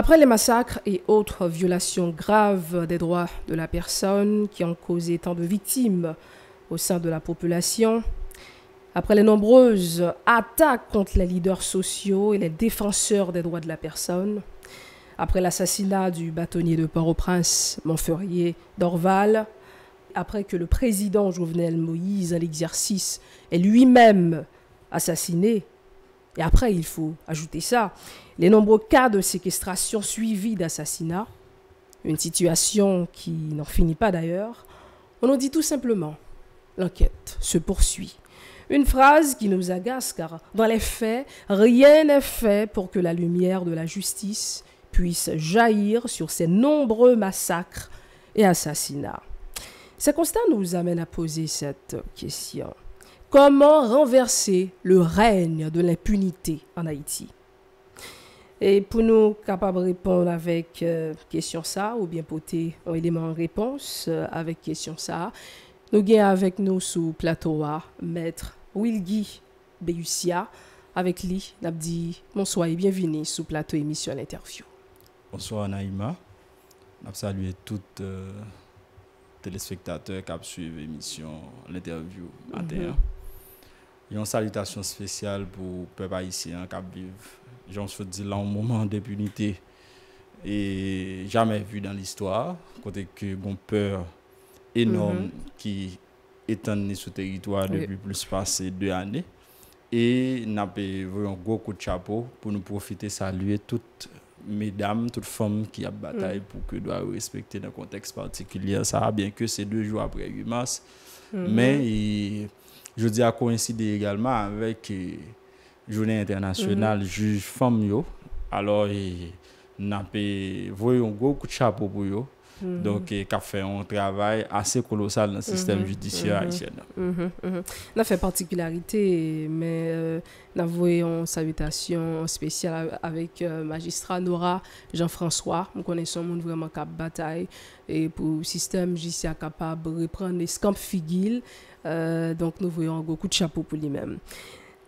Après les massacres et autres violations graves des droits de la personne qui ont causé tant de victimes au sein de la population, après les nombreuses attaques contre les leaders sociaux et les défenseurs des droits de la personne, après l'assassinat du bâtonnier de Port-au-Prince, Montferrier d'Orval, après que le président Jovenel Moïse à l'exercice est lui-même assassiné, et après il faut ajouter ça, les nombreux cas de séquestration suivis d'assassinats, une situation qui n'en finit pas d'ailleurs, on nous dit tout simplement, l'enquête se poursuit. Une phrase qui nous agace car dans les faits, rien n'est fait pour que la lumière de la justice puisse jaillir sur ces nombreux massacres et assassinats. Ces constats nous amènent à poser cette question. Comment renverser le règne de l'impunité en Haïti E pou nou kapab repon avèk kèsyon euh, sa ou bien potè ou eleman repons avèk kèsyon sa, nou gen avèk nou sou plato a mètre Wilgi Beyusia avèk li nabdi monswa e bienveni sou plato emisyon l'interview. Monswa Naima, nab saluye tout euh, telespektatèr kap suyve emisyon l'interview. Ate, mm-hmm. yon salutation spesyal pou pèpa isyen kap biv. j'en suis dit là un moment d'impunité et jamais vu dans l'histoire côté que bon peur énorme mhm. qui étendue sur territoire depuis plus passé deux années et n'a pas un gros coup de chapeau pour nous profiter saluer toutes mesdames toutes femmes qui a bataille mhm. pour que doit respecter dans contexte particulier ça bien que c'est deux jours après 8 mars mhm. mais je dis à coïncider également avec euh, Jounen internasyonal mhm. juj fom yo, alor nan pe voyon go kout chapo pou yo, mhm. donk kap fe yon travay ase kolosal nan sistem mhm. judisyon a isen. Nan fe partikularite, men euh, nan voyon salutation spesyal avek euh, magistra Nora Jean-François, mou kone son moun vreman kap batay, e pou sistem jisi a kapab repran leskamp figil, euh, donk nou voyon go kout chapo pou li menm.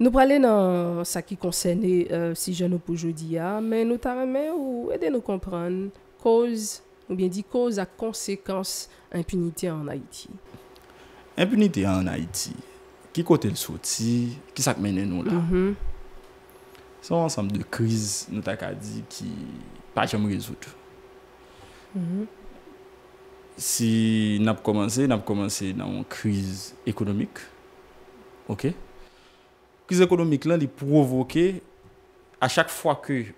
Nou pralè nan sa ki konsenè si jen nou pou jodi ya, men nou ta remè ou edè nou kompran, koz, ou bien di, koz ak konsekans impunite an Haiti. Impunite an Haiti, ki kote l soti, ki sak menè nou la, mm-hmm. son ansam de kriz nou ta ka di ki pa jen mou rezout. Si nap komanse, nap komanse nan kriz ekonomik, ok? kriz ekonomik lan li provoke a chak fwa ke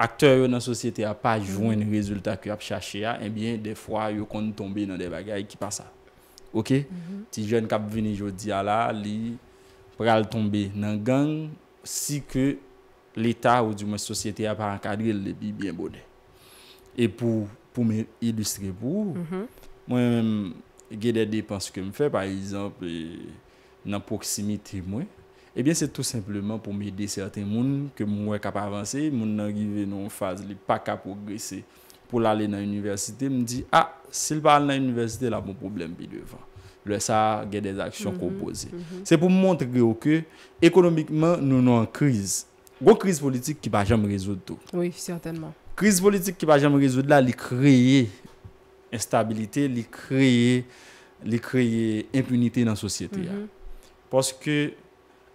akteur yo nan sosyete a pa joun yon mm. rezultat ki ap chache a, enbyen, eh defwa, yo kon tombe nan de bagay ki pasa. Ok? Mm-hmm. Ti jen kap vini jodi a la, li pral tombe nan gang si ke l'eta ou di mwen sosyete a pa ankadre li bi bien bode. E pou mwen ilustre pou, mm-hmm. mwen mwen gede de panse ke mwen fe, par izan, nan poksimitri mwen, Ebyen, eh se tout simplement pou m'yede certain moun ke mwen wè kap avanse, moun nan givè nan faz li, pa kap progresè pou l'alè nan universite, m'di ah, se l'pal nan universite, la moun problem bi devan. Lè sa gè des aksyon kòpose. Se pou mwontre gè ou kè, ekonomikman, nou nan kriz. Gò kriz politik ki pa jèm rezo dò. Oui, certainman. Kriz politik ki pa jèm rezo dò, la li kreye instabilite, li kreye impunite nan sosyete ya. Mhm. Poske,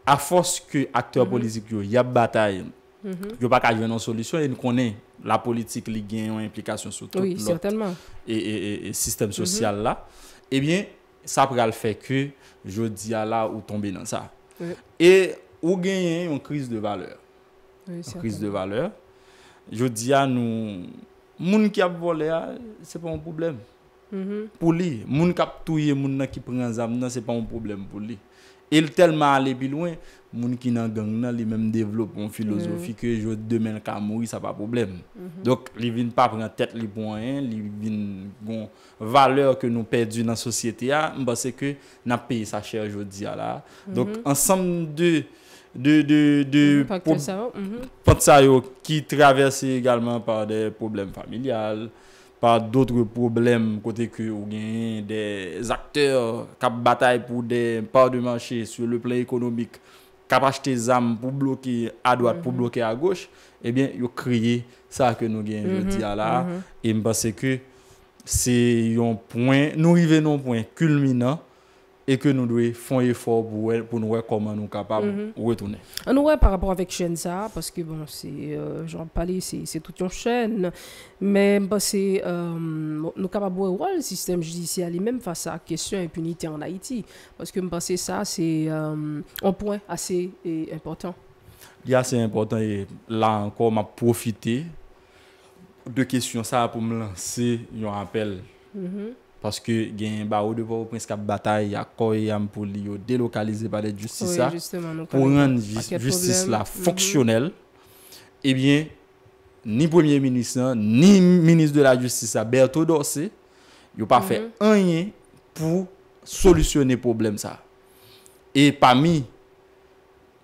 Mhm. A fos ke akteur politik yo yap batay, yo pa ka jwen an solisyon, e nou konen la politik li gen yon implikasyon sou tout blot. Oui, certainement. E sistem sosyal la. Ebyen, sa pral fè ke, jodi ya la ou tombe nan sa. E ou gen yon kriz de valeur. Oui, certainement. Kriz de valeur. Jodi ya nou, moun kap volea, se pa moun poublem. Po li, moun kap touye, moun na ki pren zam nan, se pa moun poublem pou li. El telman ale bilwen, moun ki nan gang nan li menm devlop moun filosofi ke mm. jo demen ka moui sa pa problem. Mm-hmm. Donk li vin pa pran tet li poen, li vin gon valeur ke nou pedu nan sosyete ah, ya, mbase ke nan pey sa chè jo diya la. Donk ansam mm-hmm. de pot sayo ki travese egalman pa de oh, mm-hmm. problem familial. pa d'otre problem kote ke ou gen des akteur kap batay pou de pa de manche sur le plan ekonomik, kap achete zam pou blokir a doit pou blokir a goch, ebyen yo kriye sa ke nou gen, je ti ala. E m basè ke se yon point, nou y ven yon point kulmina, et que nous devons faire un effort pour, pour nous voir comment nous sommes capables de mhm. retourner. Nous, ouais, par rapport avec chaîne parce que bon, c'est, euh, j'en c'est toute une chaîne, mais bah, euh, nous c'est, nous capables de voir le système judiciaire lui-même face à la question de impunité en Haïti, parce que je pense que ça, c'est euh, un point assez important. Il assez important et là encore, m'a profité de questions ça pour me lancer un appel. Mhm. paske gen ba ou de pa ou prins ka bataye ya koye yam pou li yo delokalize pale justisa, pou yon justis la mm-hmm. foksyonel, e eh bien, ni premier minisan, ni minis de la justisa, berto dorsi, yo pa fe mm-hmm. enye pou solisyone problem sa. E pa mi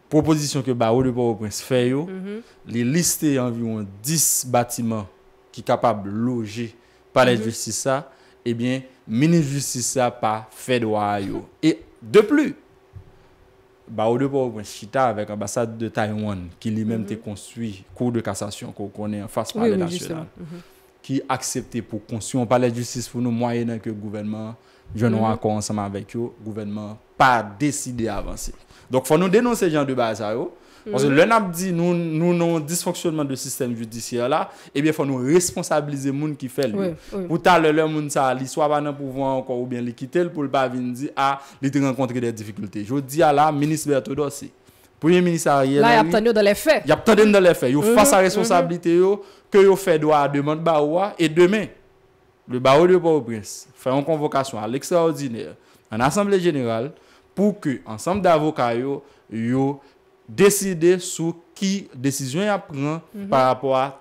proposisyon ke ba ou de pa ou prins fe yo, mm-hmm. li liste anviyon 10 batiman ki kapab loje pale justisa, ebyen, eh mini-justisa pa fèdwa yo. E de plu, ba ou de pou wè chita avèk ambassade de Taïwan, ki li mèm te konstruy kou de kassasyon kou konè yon fasse par lè nasyonal, ki akseptè pou konstruyon par lè justice pou nou mwayè nan ke gouvernement jounou akou ansama avèk yo, gouvernement pa deside avansè. Donk fò nou denonsè jan de basa yo, On se lè nap di nou nou nou dysfonksyonman de sistem judisyè la, ebyè eh fò nou responsabilize moun ki fè lè. Pouta lè lè moun sa li swa pa nan pouvan anko ou bien li kitè l pou l'pavindi a ah, li te renkontre de difikultè. Jou di a la, minis Berthoudos, pouye minis a riyè la. La y ap tèdèm de lè fè. Y ap tèdèm de lè fè. Y ou fè sa responsabilite yo, kè yo fè doa de moun barwa, e demè, le barwa de Paul Prince, fè yon konvokasyon a l'ekstraordinè, an Assemble Général, pou kè Deside sou ki desisyon ya pran mhm. Par apwa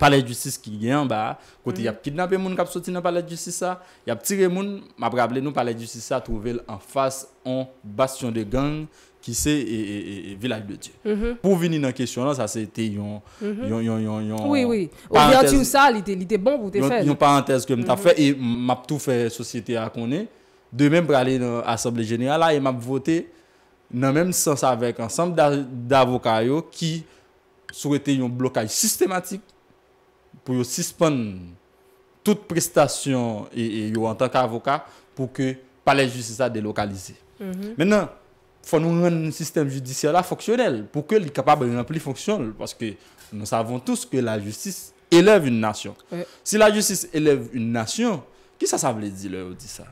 Palay justice ki gen ba Kote yap mhm. kidnap e moun kap soti nan palay justice sa Yap tire moun Mabrable nou palay justice sa Trovel an fas an bastyon de gang Ki se e vilaj de die mhm. Pou vini nan kesyon la Sa se bon te yon Yon yon yon Yon parantez ke mta fe Mab tou fe sosyete akone Demen prale asamble genyala Mab vote nan menm sens avek ansam d'avokay yo ki souwete yon blokaj sistematik pou yo sispon tout prestasyon e, e yo an tank avokay pou ke pale justisa delokalize. Menan, mhm. fon nou yon sistem judisyala foksyonel pou ke li kapab an apli foksyonel. Paske nou savon tous ke la justis eleve yon nasyon. Si la justis eleve yon nasyon, ki sa sa vle di lè ou di sa?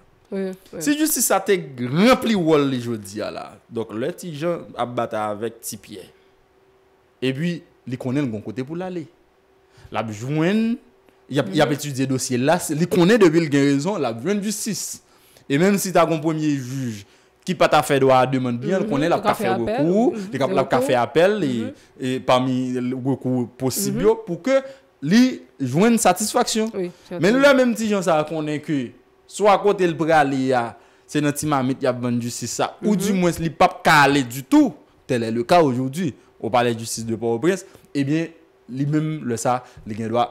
Si justice a te grimp li wol li jodi a la Donk le ti jan ap bata avèk ti piè E bi li konen l gon kote pou l alè La bi jwen Y ap mm. etu diye dosye la Li konen debi l gen rezon la bi jwen justice E menm si ta kon pomiye juj Ki pata fè do a deman biyan mm-hmm. Konen la pa fè apèl La pa fè apèl mm-hmm. Parmi l gokou posibyo mm-hmm. Pou ke li jwen satisfaksyon Men la menm ti jan sa konen ki Swa kote l brale ya, se nan ti mamit yap ban justice sa, ou mhm. di mwes li pap kale du tout, tel e le ka oujoudwi, ou pale justice de power prince, ebyen, eh li mem le sa, li gen do a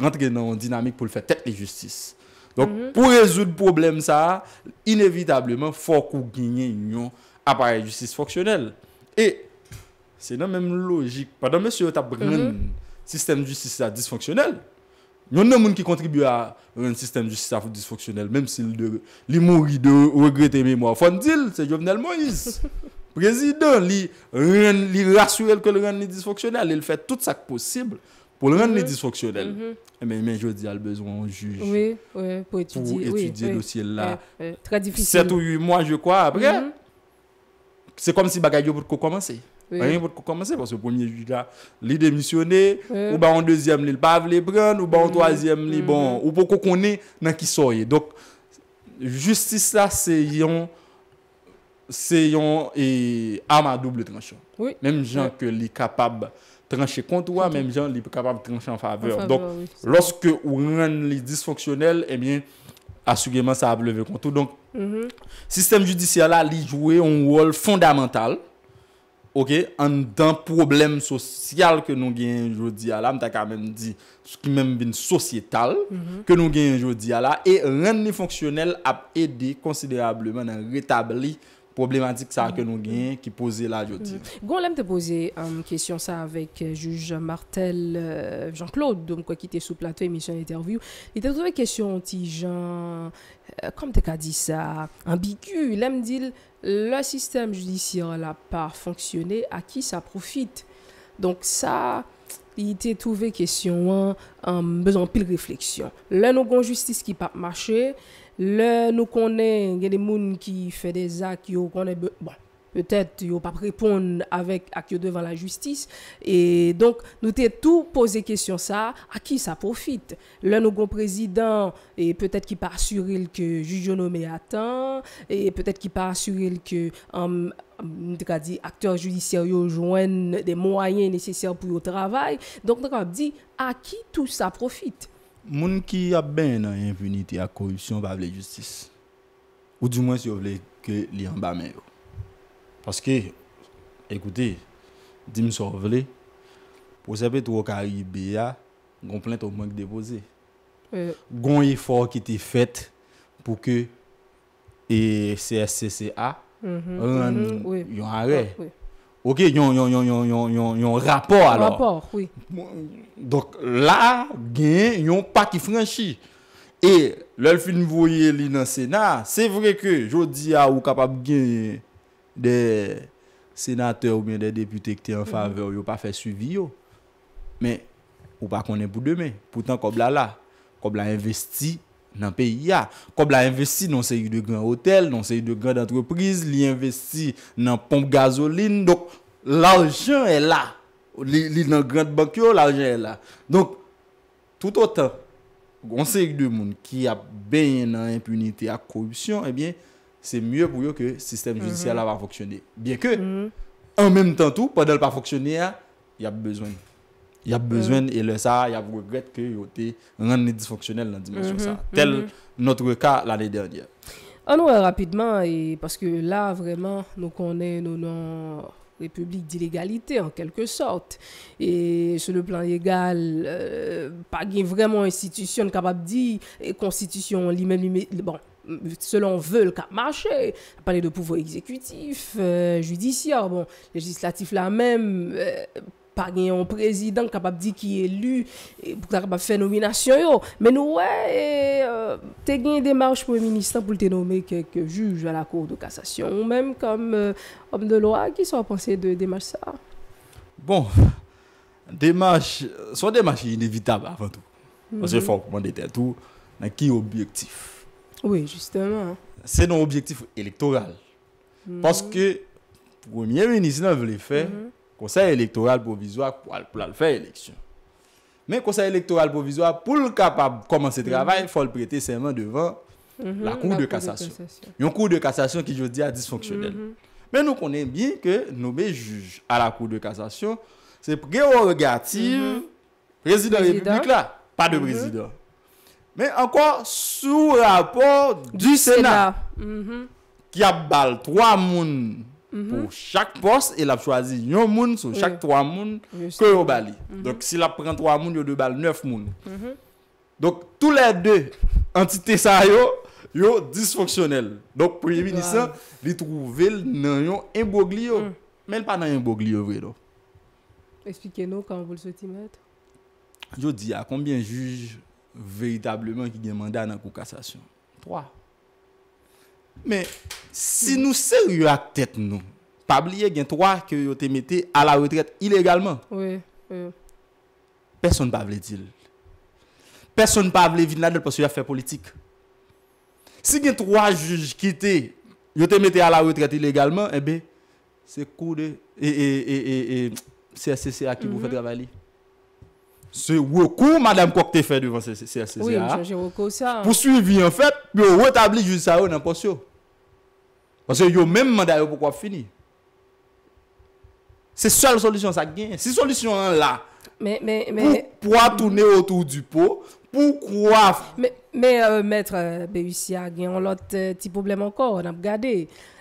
rentre nan dinamik pou l fè tek justice. Donk, pou rezout problem sa, inevitablemen, fok ou genye yon apare justice fonksyonel. E, se nan menm logik, padan mwen se yo tap brin, sistem justice sa disfonksyonel, Yon nan moun ki kontribuye a renn sistem justisa pou disfoksyonel, menm si li mori de regrete mèmwa fondil, se Jovenel Moïse, prezident, li rassurel ke renn ni disfoksyonel, el fè tout sa k posib, pou renn ni disfoksyonel. Men, men, jodi al bezon, juj, pou etudie dosye la. Très difficile. 7 ou 8 mois, je kwa, apre, se kom si bagaj yo pou kou komanse. Rien pou te kou komanse pou se pounye juj la Li demisyonè Ou ba an deuxième li l'pav li pren Ou ba an mm. troisième li mm. bon Ou pou kou konè nan ki soye Donc justice la se yon Se yon Amadou ble tranche Mem jen ke li kapab Tranche kontwa, mem jen li kapab tranche An faveur Lorske ou ren li disfonksyonel eh Asurèman sa ap leve kontwa mm-hmm. Sistem judisyala li joué Un wol fondamental an dan problem sosyal ke nou gen yon jodi ala, mta ka men di, sou ki men bin sosyetal, mhm. ke nou gen yon jodi ala, e rande ni fonksyonel ap ede konsiderebleman an retabli problematik sa akè nou gen ki pose la yo mm. ti. Gon lèm te pose an euh, kesyon sa avèk euh, juj Martel euh, Jean-Claude, dom kwa ki te sou plateau emisyon l'interview, li te touve kesyon ti jan, kom te ka di sa, ambikyu, lèm dil le sistem judisyon la pa fonksyonè, a ki sa profite. Donk sa, li te touve kesyon an an bezan pil refleksyon. Lèm nou gon justice ki pa mwache, Le nous des des qui moun des des de peut peut-être yo pa prepon devant la justice Et donc nous te tout poser ça, à à qui ça profite. Le nous peut-être et peut-être ki que que juge nommé temps et peut-être ne peut pas assurer que dit, acteurs judiciaires joignent des moyens nécessaires pour le travail. Donc, on dit à qui tout ça profite Moun ki ap ben nan impunite a korupsyon pa vle justis. Ou di mwen se yo vle ke li anba men yo. Paske, ekoute, di mwen se yo vle, pou sepe tou wakari beya, gon plente ou mwen e. ki depoze. Gon ifor ki ti fet pou ke e CSCCA, mhm, mhm, yon anre, ah, Ok, yon rapor alor. Rapor, oui. Donk la, gen, yon pa ki franshi. E, lel fi nivoye li nan senat, se vre ke, jodi a ou kapab gen de senatè ou bien de deputè ki te yon mm. fave, yon pa fe suivi yo. Men, ou pa konen pou demen. Poutan, kob la la. Kob la investi nan peyi ya. Kob la investi nan se yi de gran hotel, nan se yi de gran antreprise, li investi nan pomp gazoline, donk l'anjen e la. Li nan gran bank yo, l'anjen e la. Donk, tout o tan, kon se yi de moun ki ap ben nan impunite eh mm-hmm. mm-hmm. a korupsyon, ebyen, se mye pou yo ke sistem judisyala va foksyone. Byen ke, an menm tan tou, padel pa foksyone ya, yap bezwen yo. Y ap mm. bezwen e le sa, y ap regret ke yo te nan ne disfonksyonel nan dimensyon mm-hmm. sa. Tel mm-hmm. notre ka l'anè dernye. An ouè rapidman, parce que là, vraiment, nou konè nou nan republik di l'égalité, en kelke sort. Et sous le plan l'égal, euh, pa gen vraiment institution kapap di, constitution, l'imèm, bon, selon vœl kapmarchè, pouvo exékutif, euh, judiciar, bon, législatif la mèm, eh, pa gen yon prezident, kapap di ki elu, e, pou takap pa fenominasyon yo. Men nou we, euh, te gen demarche pou eministan pou te nomer kek juj a la kou de kassasyon, ou menm kom euh, om de loa, ki sou a panse de demarche sa? Bon, demarche, sou demarche inévitable, avan tou, nan ki objektif? Oui, justement. Se non objektif elektoral, mhm. paske pou eministan vle fey, konser elektoral provizwa pou la l fè eleksyon. Men konser elektoral provizwa pou l kapab komanse travay, fol prete seman devan la kou de kassasyon. Yon kou de kassasyon ki jo di a disfonksyonel. Men nou konen bin ke noube juj a la kou de kassasyon, se preo regati prezident republik la, pa de prezident. Men anko sou rapor du senat ki abal 3 moun Mhm. Po chak pos, el ap chwazi yon moun sou chak 3 moun ke yo bali. Mhm. Donk si el ap pren 3 moun, yo de bal 9 moun. Mhm. Donk tou la de entite sa yo, yo disfonksyonel. Donk preminisan, li trouvel nan yon embogli yo. Men pa nan yon embogli yo vredo. Esplike nou kan vou l soti mèt? Yo di a konbyen juj veytablemen ki gen manda nan kou kassasyon? Troa. Men, si nou ser yo a tèt nou, pabliye gen 3 ki yo te mette a la retret ilegalman, person pa vle dil. Person pa vle vin la del pors yo a fè politik. Si gen 3 juj kite yo te mette a la retret ilegalman, e eh be, se kou de, e, e, e, e, se se se akibou fè travali. Se woko madame kokte fe du van se se se se a. Oui, jenje woko sa. Pou suivi yon fet, pou yo etabli juzisa yo nan ponsyo. Ponsyo yo menm mandaye pou kwa fini. Se sol solusyon sa gen. Se sol solusyon la. Men, men, men. Pou wak toune otou du pou. Pou kwa. Men, men, mètre Béhissia gen, on lot ti problem ankor nan pou gade.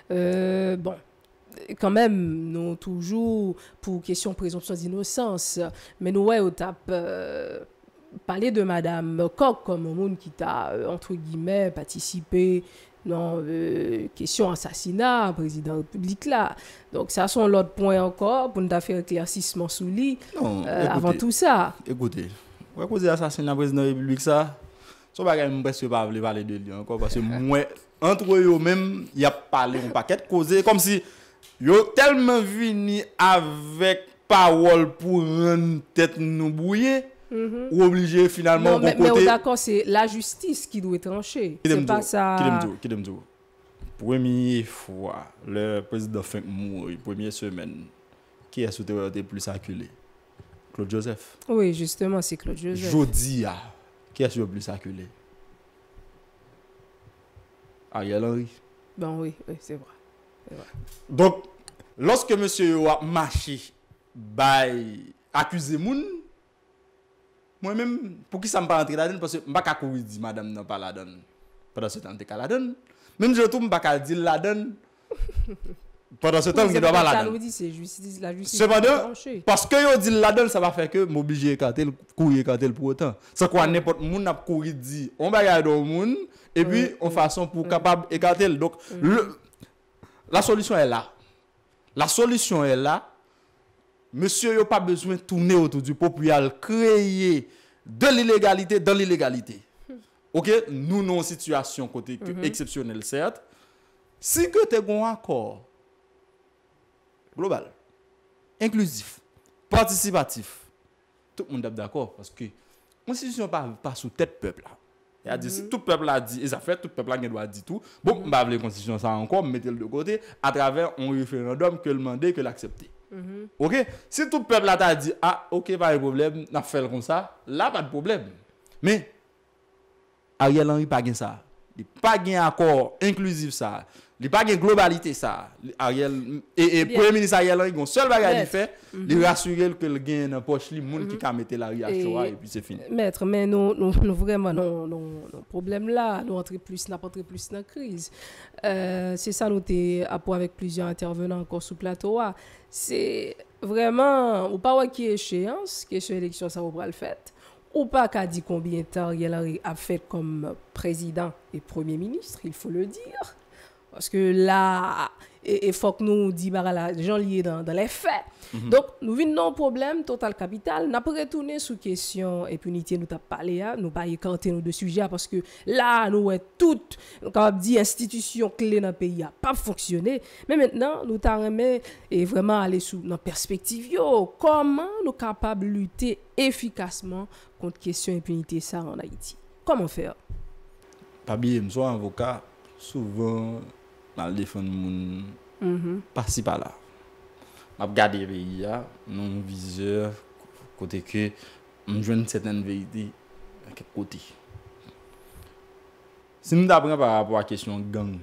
Euh, bon. quand même, nous toujours pour question présomption d'innocence, mais nous, ouais, on tape euh, parler de Madame Koch comme un monde qui t'a, euh, entre guillemets, participé dans euh, question assassinat, président de la République là. Donc, ça, sont l'autre point encore pour nous faire éclaircissement sous lit avant tout ça. Écoutez, avez poser assassinat président de la République, ça, ça, je ne presque pas parler de lui encore parce que moi, entre eux même il y a parlé un paquet de causes, comme si. Yo tellement venu avec parole pour rendre tête nous bouiller. Mhm. Ou obligé finalement mais, on est d'accord, c'est la justice qui doit trancher. C'est pas ça. Qui dit, Première fois, le président Fink mourit, première semaine, qui est-ce que plus acculé Claude Joseph. Oui, justement, c'est Claude Joseph. Jodia, qui est-ce que plus acculé Ariel Henry. Ben oui, oui c'est vrai. Donk, loske msye yo a machi Bay Akuse moun Mwen men, pou ki sa m pa antre la den M baka koui di madame nan pa la den Pendan se tan te ka la den Men jotou m baka di la den Pendan se tan ki do man la den Se banan Paske yo di la den, sa va fe ke M obije ekatel, koui ekatel pou otan Sa kwa nepot moun ap koui di On ba yado moun E bi, on fason pou kapab ekatel Donk, l La solusyon el la. La solusyon el la. Monsi yo pa bezwen toune otou du popyal kreye de li legalite, dan li legalite. Hmm. Ok, nou nou situasyon kote hmm. eksepsyonel cert. Si ke te goun akor global, inklusif, participatif, tout moun dap d'akor. Monsi yo pa sou tet peblan. Ya di, si tout peple bon, mhm. la di, e sa fè, tout peple la gen do a di tout, bom, ba vle konstisyon sa ankom, mette l de kote, a travè, on y fè yon dom, ke l mande, ke l aksepte. Mhm. Ok, si tout peple la ta di, a, ah, ok, pa yon problem, na fè l kon sa, la pa yon problem. Me, a yon lan y pa gen sa. li pa gen akor inkluziv sa, li pa gen globalite sa, a riel, e, e pre-ministre a riel, yon sol bagay li fe, mhm. li rassurel ke l gen poch li moun ki mhm. kamete la riachowa, e pi se fini. Mètre, men nou vreman nou problem la, euh, nou antre plus, n'apantre plus nan kriz. Se sa nou te apou avèk plizian intervenan akor sou platoa, ah. se vreman, ou pa wakye echeyans, kècheye lèkisyon sa wopra l'fèt, ou pas qu'à dire combien de temps Ariel a fait comme président et premier ministre, il faut le dire. Paske la, e fok nou di baga la jan liye dan la efè. Mhm. Donk nou vin nan problem total kapital, nan pou retounen sou kesyon epunite nou tap pale ya, nou baye kante nou de suja, paske la nou wè tout nou kapab di institisyon kle nan peyi ya pa fonksyone, men men nan nou tan remè e vreman ale sou nan perspektiv yo, koman nou kapab lute efikasman kont kesyon epunite sa an a iti? Koman fè ya? Ta biye mswa an voka, souvan... Mal defen moun mhm. pasipa la. M ap gade veyi ya, non vize, kote ke, m jwen seten veyi di, a ke kote. Si m tapre pa ap wap wap kesyon gang,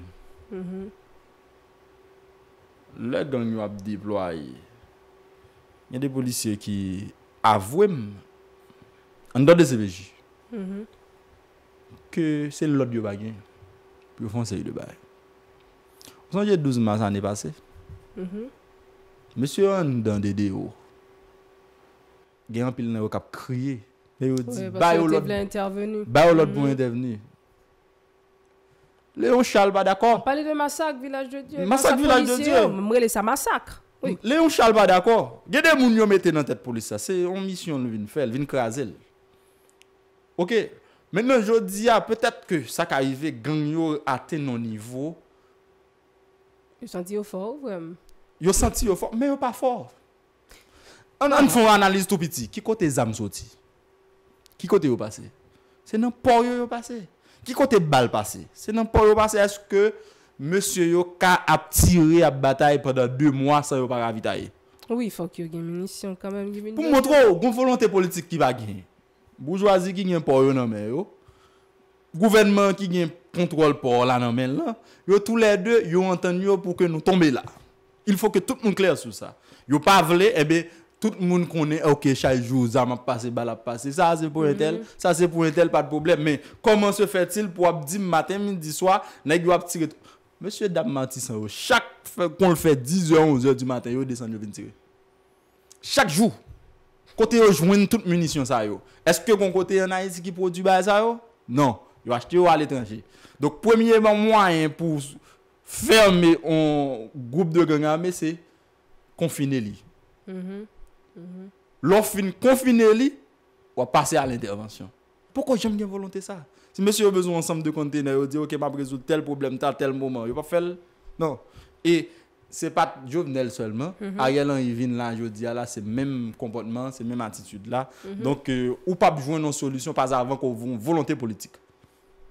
mhm. le gang yon ap diploay, yon de polisye ki avwem, an do de seveji, ke se lodi yon bagen, pou yon fon se yon bagen. Sanje 12 mas ane pase. Mese mhm. yo ane dande de yo. Gen an pil ne yo kap kriye. Le yo di, bay ou lot pou interveni. Bay ou lot pou mhm. bon interveni. Le yo chal ba d'akor. Pali de masak, vilaj de Diyo. Masak vilaj de Diyo. Mrele sa masak. Le yo chal ba d'akor. Gede moun yo mette nan tet polisa. Se an misyon nou vin fel, vin krasel. Ok. Menen ah, yo di ya, petet ke sa ka yive gen yo ate nan nivou. Yo santi yo for ou wèm? Yo santi yo for, mè yo pa for. An an foun analize tout piti, ki kote zam soti? Ki kote yo pase? Se nan por yo yo pase? Ki kote bal pase? Se nan por yo pase, eske mèsyo yo ka ap tirè ap batay pwede 2 mwa sa yo pa ravitaye? Oui, fok yo gen menisyon kamèm. Pou mwotro, goun foun an te politik ki va gen. Boujwazi ki gen por yo nan mè yo, Gouvernement ki gen kontrol pou la nanmen eh la, mhm. yo tou le de, yo enten yo pou ke nou tombe la. Il fò ke tout moun kler sou sa. Yo pa vle, ebe, tout moun konen, ok, chaljou, zam ap pase, bal ap pase, sa se pou entel, sa se pou entel, pa de poublem, men, koman se fè til pou ap di maten, midi, swa, nek yo ap tire tout. Mèche dap mati san yo, chak kon l fè 10 an ou 11 an di maten, yo desan yo vin tire. Chak jou, kote yo jwen tout munisyon sa yo. Eske kon kote yon a yisi ki produ bay sa yo? Non. Ou achete ou a l'étranger Donk premye mwen mwen mwen mwen mwen mwen Pou ferme ou Goup de gengan me se Konfine li mm-hmm. mm-hmm. Lofin konfine li Ou a pase a l'intervention Poko jem gen volante sa Si mwen se yo bezou ansam de kontene non. mm-hmm. ah euh, Ou di yo kem ap rezou tel probleme tal tel mouman Yo pa fel E se pat jovenel selman A ye lan yi vin lan yo di ala se menm komponman Se menm atitude la Donk ou pa bejoun non solusyon Pas avan kon volante politik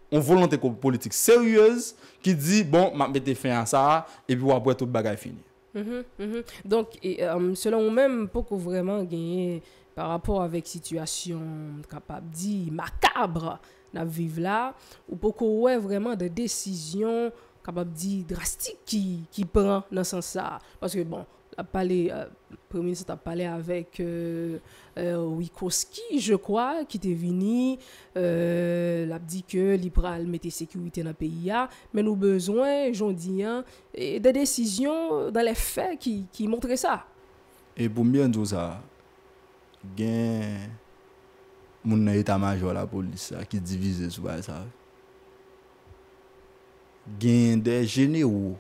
On volante ko politik seryèz ki di, bon, ma mète fè an sa epi wap wè tout bagay fini. Mhm, mhm. Donc, euh, selon ou mèm, pokou vreman genye par rapport avèk situasyon kapap di makabre nan vive la, ou pokou wè vreman de desisyon kapap di drastik ki pren nan san sa. Parce que, bon, a pale, euh, premier ministre a pale avek euh, euh, wikoski, je kwa, ki te vini, la pdi ke liberal mette sekwite na peyi ya, men ou bezwen, jondi, de desisyon dan le fe ki montre sa. E pou mbien dyo sa, gen mounen eta majwa la polis a ki divize sou ba sa. Gen de geni ou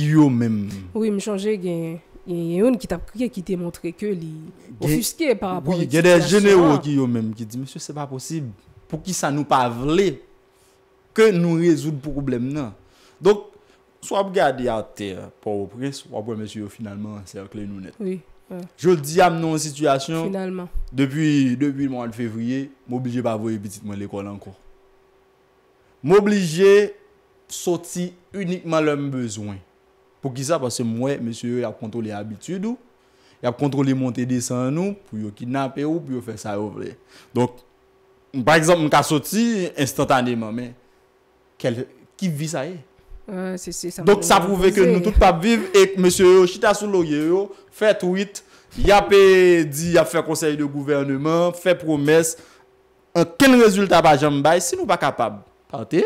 yo men. Oui, mi chanje gen yon ki tap kriye ki te montre ke li ofuske par rapport genè yo men ki di monsiou se pa posib pou ki sa nou pavle ke nou rezout pou problem nan. Donk sou ap gade a te pou monsiou yo finalman se a kli nou net. Oui. Jou di am nou situasyon. Finalman. Depi moun an fevriye, m'oblije pa voye petit moun l'ekol anko. M'oblije soti unikman l'em bezwen. Pou ki sa pa se mwen, monsye yo ap kontrole habitude yo, ap kontrole monte de san yo, pou yo kidnape yo, pou yo fe sa yo vre. Donk, par exemple, mwen ka soti instantaneman men, ki vi sa e? Donk sa prouve ke nou tout pa vive ek monsye yo, chita sou loye yo, fe tweet, ya pe di ya fe konsey de gouvernement, fe promes, an ken rezultat pa janm bay, si nou pa kapab? Ate?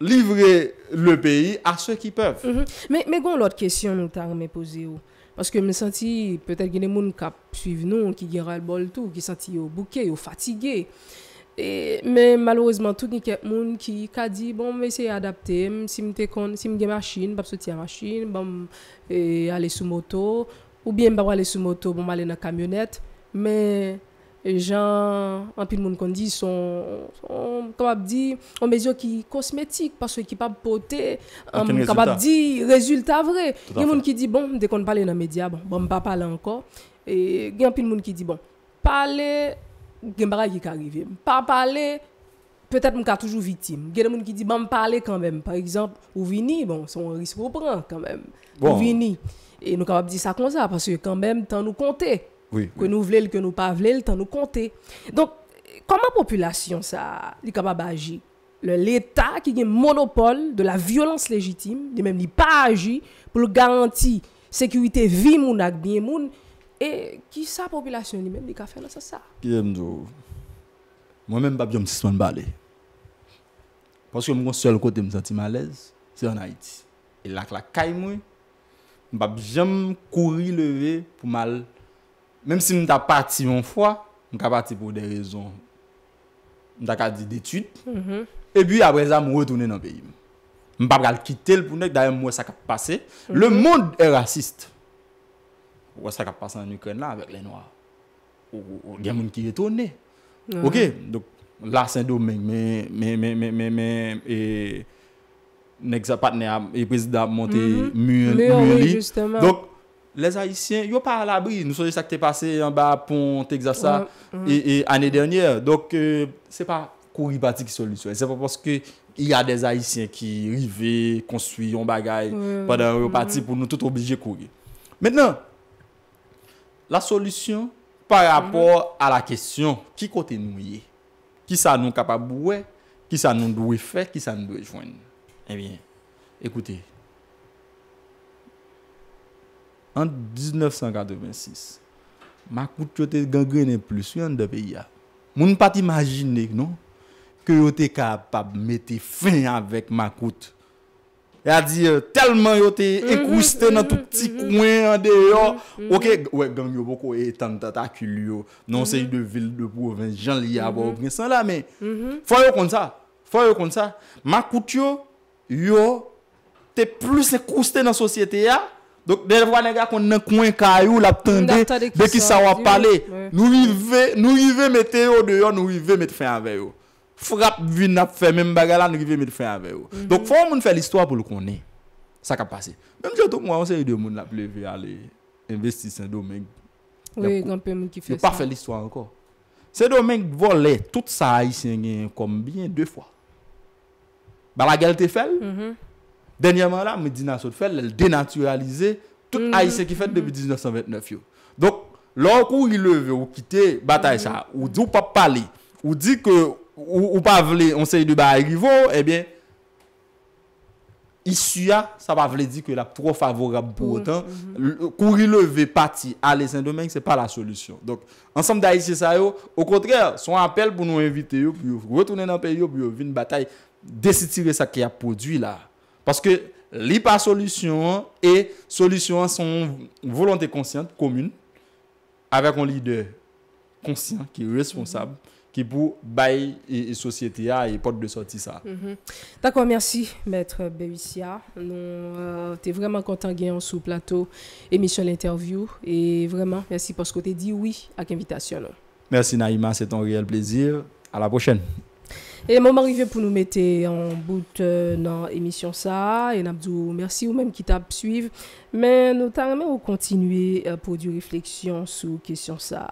livrer le pays à ceux qui peuvent. Mhm. Mais Mais mais bon l'autre question nous poser posé parce que me senti peut-être qu'il y a des gens qui suivent nous qui le bol tout qui senti au bouquet au fatigué. Et, mais malheureusement tout ni monde qui a dit bon mais c'est adapté si me si je machine pas sortir machine vais eh, aller sur moto ou bien pas aller sur moto bon aller dans camionnette mais gens jan, anpil moun kon di son, cosmétique parce qu'ils ne peuvent ki porter. Ils ki pab pote, de résultat vrai il y a des moun qui di, bon, de kon pale nan media, bon, bon, pa pale il y gen des moun ki di, bon, pale, gen baray ki ka arrive, pa parler peut-être que suis toujours victime. Il y a des gens qui disent, Bon, parler quand même. Par exemple, ou vini, bon, c'est un risque pour prendre quand même. ouvini Ou vini. Et nous sommes capables de dire ça comme ça, parce que quand même, tant nous comptez que nous voulons, que nous pas voulons, temps nous compter. Donc, comment la population ça, est capable d'agir L'État qui a un monopole de la violence légitime, il même pas agi pour garantir la sécurité vie moun ak bien et qui sa population lui-même qui a fait ça ça. Moi-même pas bien me parler. Parce que mon seul côté me sentir mal c'est en Haïti. Et là la caille moi, pas bien courir lever pour mal Mem si mwen ta pati yon fwa, mwen ta pati pou de rezon. Mwen ta kal di detuit. Mhm. E pi apreza mwen retounen nan peyi mwen. Mwen pa pral kitel pou nek da yon mwen sa kap pase. Le mhm. moun e rasist. Mwen sa kap pase nan Ukraina avèk lè noa. Ou gen moun ki retounen. Ok? Mhm. Ok? Donc, la Sendo men men men men men men men e... Nek sa pat ne ap, e prezida ap monte mwen li. Mwen li, justement. Donc... Les Haitien, yo pa mm, mm. euh, mm, la brie. Nou soye sa ki te pase yon ba, pon, teksasa, e ane denyer. Donk, se pa kouri bati ki solusyon. Se pa poske, yon de Haitien ki rive, konstuyon bagay, padan yo bati pou nou tout oblije kouri. Mènen, la solusyon, par apor a la kesyon, ki kote nou ye? Ki sa nou kapabouwe? Ki sa nou dwe fe? Eh ki sa nou dwe jwenn? E bien, ekoute, ekoute, En 1996, Makout ah. non, yo te gangye nen plus yon debe ya. Moun pati imagine, non? Ke yo te kapab mette fin yon vek Makout. Ya di, telman yo te ekwiste nan touti kwen yon de yo. Ok, wek gangyo boko etan tatakil yo. Non se mm-hmm. yon de vil de provins, jan liya bo. Nesan la men. Foy yo kont sa. Foy yo kont sa. Makout yo, yo, te plus ekwiste nan sosyete ya. Donk devwa nega konnen kwen kayou lap tande, beki sa wap pale, nou i ve mete yo deyon, nou i ve met fe anve yo. Frap vin ap fe men bagala, nou i ve met fe anve yo. Mhm. Donk fwa moun fe l'istwa pou lukonnen, sa ka pase. Mwen jato mwen se yon moun ap leve ale investi sen domen. Ouye, yon pe moun ki fe sa. Yon pa fe l'istwa anko. Sen domen vole, tout sa a isen gen kombyen, de fwa. Ba la gel te fel. Mwen jato moun se yon moun ap leve ale investi sen domen. Den yaman la, Medina Sotfèl, el denaturalize tout Aïsè ki fèt debi 1929 yo. Donk, lor kou rileve ou kite batay sa, ou di ou pa pale, ou di ke ou pa vle onseye de ba arivo, e eh bè issu ya, sa pa vle di ke la pro-favorab pou otan, mm-hmm. kou mm-hmm. rileve pati ale Saint-Domingue, se pa la solusyon. Donk, ansanm da Aïsè sa yo, ou kontre, son apel pou nou evite yo, pou yo retounen anpe yo, pou yo vin batay desitire sa ki a podwi la Parce que li solution et solution sont sont volonté consciente commune un un leader qui qui responsable qui pour bailler et société à et porte de sortie. ça. Mhm. D'accord, merci, maître Berissia. Euh, tu es vraiment content un sous plateau émission interview et vraiment, merci parce que tu as dit oui à l'invitation. Merci Naïma, c'est un réel plaisir. À la prochaine. Et le moment arrivé pour nous mettre en bout euh, dans l'émission ça. Et Nabdou, merci ou même qui t'a Mais nous ou continuer euh, pour du réflexion sur question ça.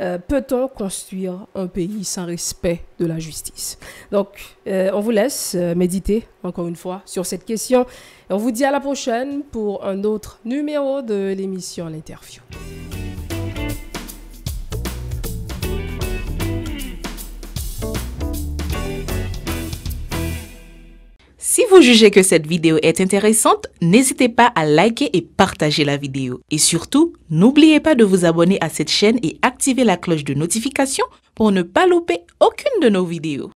Euh, peut-on construire un pays sans respect de la justice Donc, on vous laisse méditer encore une fois sur cette question. Et on vous dit à la prochaine pour un autre numéro de l'émission L'interview. Si vous jugez que cette vidéo est intéressante, n'hésitez pas à liker et partager la vidéo. Et surtout, n'oubliez pas de vous abonner à cette chaîne et activer la cloche de notification pour ne pas louper aucune de nos vidéos.